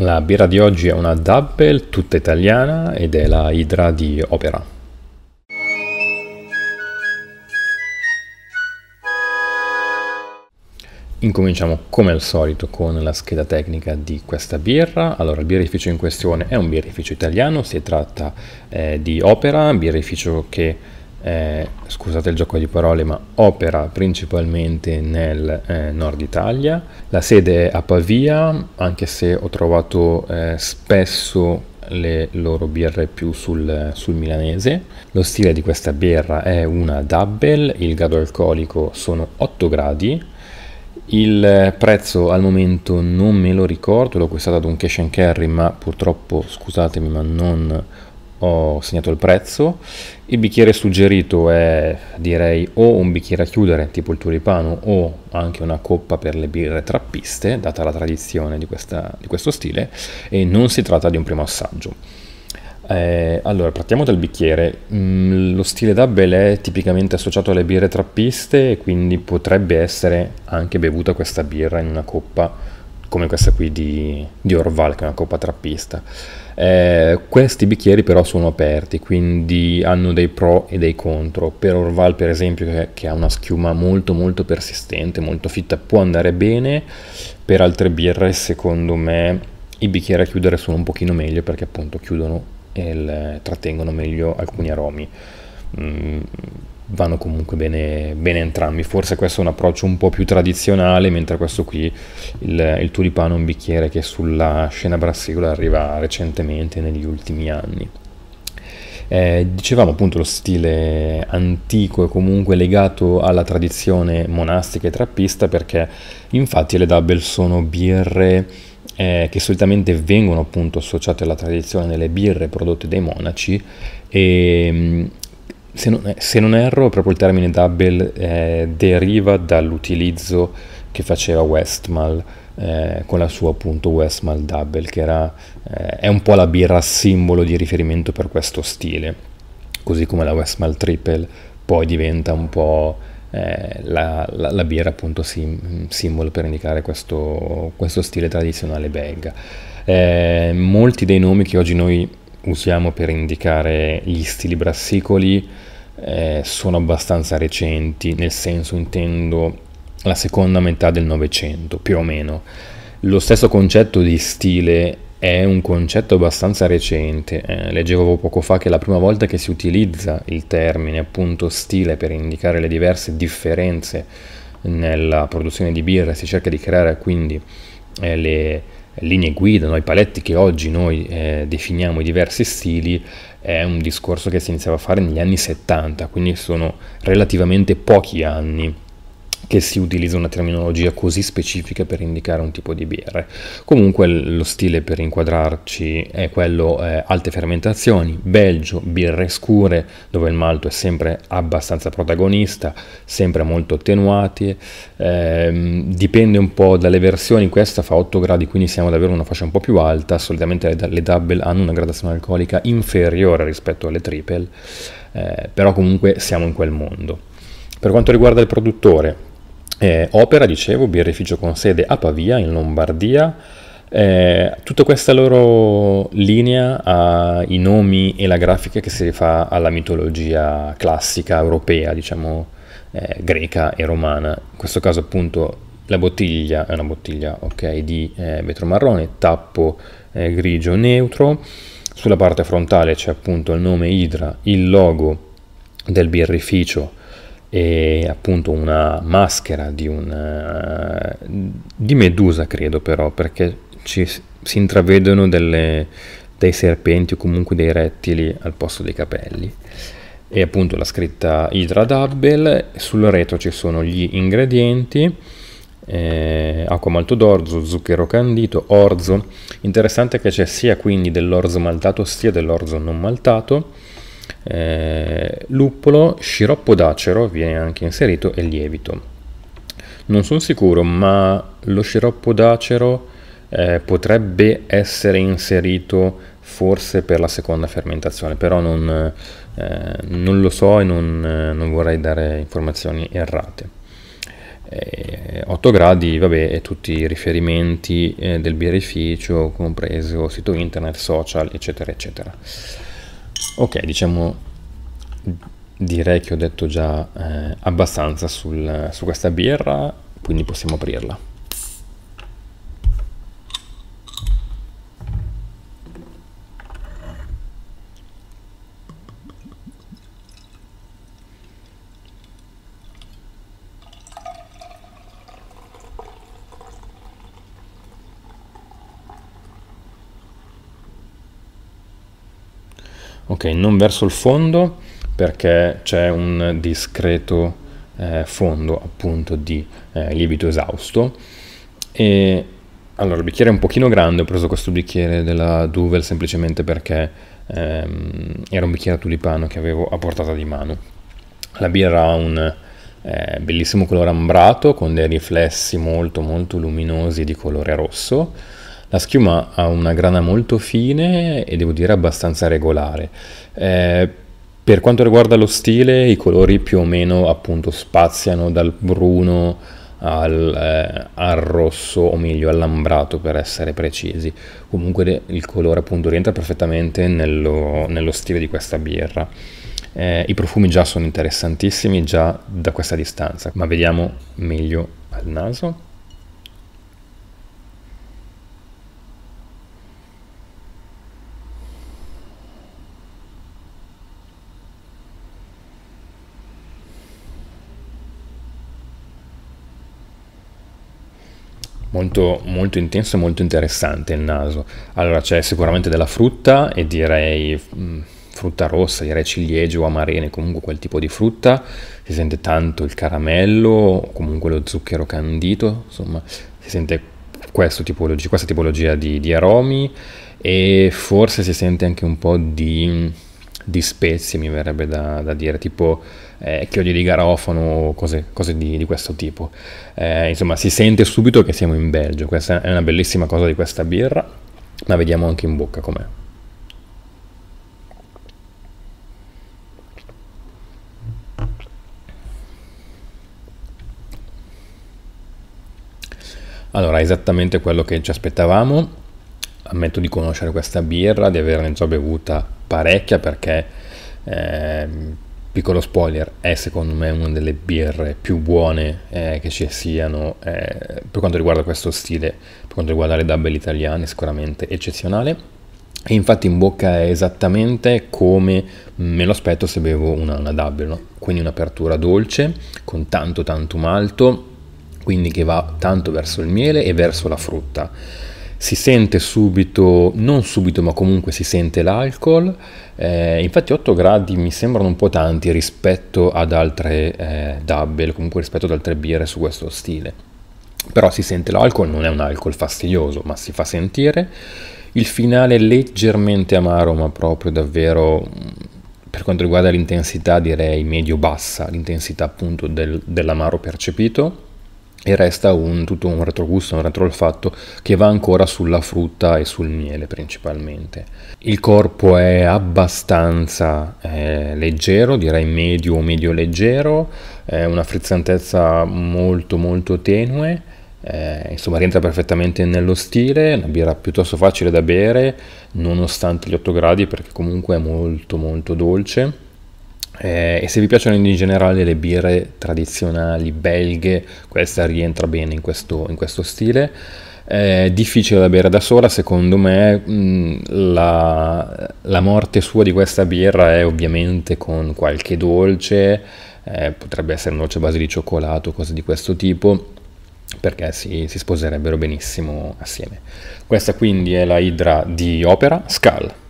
La birra di oggi è una Double tutta italiana ed è la Idra di Opera. Incominciamo come al solito con la scheda tecnica di questa birra. Allora, il birrificio in questione è un birrificio italiano, si tratta eh, di Opera, birrificio che eh, scusate il gioco di parole, ma opera principalmente nel eh, nord Italia. La sede è a Pavia, anche se ho trovato eh, spesso le loro birre più sul, sul, milanese. Lo stile di questa birra è una double, il grado alcolico sono 8 gradi. Il prezzo al momento non me lo ricordo, l'ho acquistata ad un cash and carry, ma purtroppo, scusatemi, ma non ho segnato il prezzo, il bicchiere suggerito è direi o un bicchiere a chiudere tipo il tulipano o anche una coppa per le birre trappiste, data la tradizione di, questa, di questo stile, e non si tratta di un primo assaggio. Eh, allora, partiamo dal bicchiere. Mm, lo stile Double è tipicamente associato alle birre trappiste quindi potrebbe essere anche bevuta questa birra in una coppa come questa qui di, di Orval, che è una coppa trappista. Eh, questi bicchieri però sono aperti, quindi hanno dei pro e dei contro. Per Orval, per esempio, che, che ha una schiuma molto molto persistente, molto fitta, può andare bene. Per altre birre, secondo me, i bicchieri a chiudere sono un pochino meglio perché appunto chiudono e trattengono meglio alcuni aromi. Mm vanno comunque bene, bene, entrambi. Forse questo è un approccio un po' più tradizionale, mentre questo qui, il, il tulipano, è un bicchiere che sulla scena brassicola arriva recentemente, negli ultimi anni. Eh, dicevamo appunto lo stile antico e comunque legato alla tradizione monastica e trappista perché infatti le double sono birre eh, che solitamente vengono appunto associate alla tradizione delle birre prodotte dai monaci e mm, se non, se non, erro, proprio il termine double eh, deriva dall'utilizzo che faceva Westmal eh, con la sua appunto Westmal Double, che era, eh, è un po' la birra simbolo di riferimento per questo stile, così come la Westmal Triple poi diventa un po' eh, la, la, la, birra appunto sim, simbolo per indicare questo, questo stile tradizionale belga. Eh, molti dei nomi che oggi noi usiamo per indicare gli stili brassicoli eh, sono abbastanza recenti, nel senso intendo la seconda metà del Novecento, più o meno. Lo stesso concetto di stile è un concetto abbastanza recente. Eh, leggevo poco fa che la prima volta che si utilizza il termine appunto stile per indicare le diverse differenze nella produzione di birra, si cerca di creare quindi eh, le linee guida, no? i paletti che oggi noi eh, definiamo i diversi stili, è un discorso che si iniziava a fare negli anni 70, quindi sono relativamente pochi anni che si utilizza una terminologia così specifica per indicare un tipo di birra. Comunque lo stile per inquadrarci è quello eh, alte fermentazioni, Belgio, birre scure, dove il malto è sempre abbastanza protagonista, sempre molto attenuati, eh, dipende un po' dalle versioni, questa fa 8 gradi, quindi siamo davvero una fascia un po' più alta, solitamente le, le double hanno una gradazione alcolica inferiore rispetto alle triple, eh, però comunque siamo in quel mondo. Per quanto riguarda il produttore, eh, opera, dicevo, birrificio con sede a Pavia, in Lombardia. Eh, tutta questa loro linea ha i nomi e la grafica che si rifà alla mitologia classica europea, diciamo eh, greca e romana. In questo caso, appunto, la bottiglia è una bottiglia okay, di eh, vetro marrone, tappo eh, grigio neutro. Sulla parte frontale c'è appunto il nome Idra, il logo del birrificio e appunto una maschera di, un eh, di medusa credo però perché ci, si intravedono delle, dei serpenti o comunque dei rettili al posto dei capelli e appunto la scritta Hydra Double sul retro ci sono gli ingredienti eh, acqua malto d'orzo, zucchero candito, orzo interessante che c'è sia quindi dell'orzo maltato sia dell'orzo non maltato eh, luppolo, sciroppo d'acero, viene anche inserito, e lievito. Non sono sicuro, ma lo sciroppo d'acero eh, potrebbe essere inserito forse per la seconda fermentazione, però non, eh, non lo so e non, eh, non vorrei dare informazioni errate. 8 eh, gradi, vabbè, e tutti i riferimenti eh, del birrificio, compreso sito internet, social, eccetera, eccetera. Ok, diciamo, direi che ho detto già eh, abbastanza sul, su questa birra, quindi possiamo aprirla. ok non verso il fondo perché c'è un discreto eh, fondo appunto di eh, lievito esausto e allora il bicchiere è un pochino grande ho preso questo bicchiere della Duvel semplicemente perché ehm, era un bicchiere a tulipano che avevo a portata di mano la birra ha un eh, bellissimo colore ambrato con dei riflessi molto molto luminosi di colore rosso la schiuma ha una grana molto fine e devo dire abbastanza regolare. Eh, per quanto riguarda lo stile, i colori più o meno appunto spaziano dal bruno al, eh, al rosso, o meglio all'ambrato per essere precisi. Comunque il colore appunto rientra perfettamente nello, nello stile di questa birra. Eh, I profumi già sono interessantissimi già da questa distanza, ma vediamo meglio al naso. molto, molto intenso e molto interessante il naso. Allora c'è sicuramente della frutta e direi mh, mm, frutta rossa, direi ciliegie o amarene, comunque quel tipo di frutta. Si sente tanto il caramello, comunque lo zucchero candito, insomma si sente tipologia, questa tipologia di, di, aromi e forse si sente anche un po' di, di spezie, mi verrebbe da, da dire, tipo eh, chiodi di garofano, cose, cose di, di, questo tipo. Eh, insomma, si sente subito che siamo in Belgio, questa è una bellissima cosa di questa birra, ma vediamo anche in bocca com'è. Allora, esattamente quello che ci aspettavamo. Ammetto di conoscere questa birra, di averne già bevuta parecchia perché eh, piccolo spoiler, è secondo me una delle birre più buone eh, che ci siano eh, per quanto riguarda questo stile, per quanto riguarda le double italiane, sicuramente eccezionale. E infatti in bocca è esattamente come me lo aspetto se bevo una, una double, no? quindi un'apertura dolce con tanto tanto malto, quindi che va tanto verso il miele e verso la frutta si sente subito, non subito ma comunque si sente l'alcol, eh, infatti 8 gradi mi sembrano un po' tanti rispetto ad altre eh, double, comunque rispetto ad altre birre su questo stile, però si sente l'alcol, non è un alcol fastidioso ma si fa sentire, il finale è leggermente amaro ma proprio davvero mm, per quanto riguarda l'intensità direi medio-bassa, l'intensità appunto del, dell'amaro percepito, e resta un, tutto un retrogusto, un retroolfatto che va ancora sulla frutta e sul miele principalmente. Il corpo è abbastanza eh, leggero, direi medio o medio leggero, eh, una frizzantezza molto molto tenue, eh, insomma rientra perfettamente nello stile, una birra piuttosto facile da bere nonostante gli 8 gradi perché comunque è molto molto dolce eh, e se vi piacciono in generale le birre tradizionali belghe, questa rientra bene in questo, in questo stile. È difficile da bere da sola, secondo me mm, la, la, morte sua di questa birra è ovviamente con qualche dolce, eh, potrebbe essere un dolce a base di cioccolato, cose di questo tipo, perché si, si sposerebbero benissimo assieme. Questa quindi è la Idra di Opera Skull.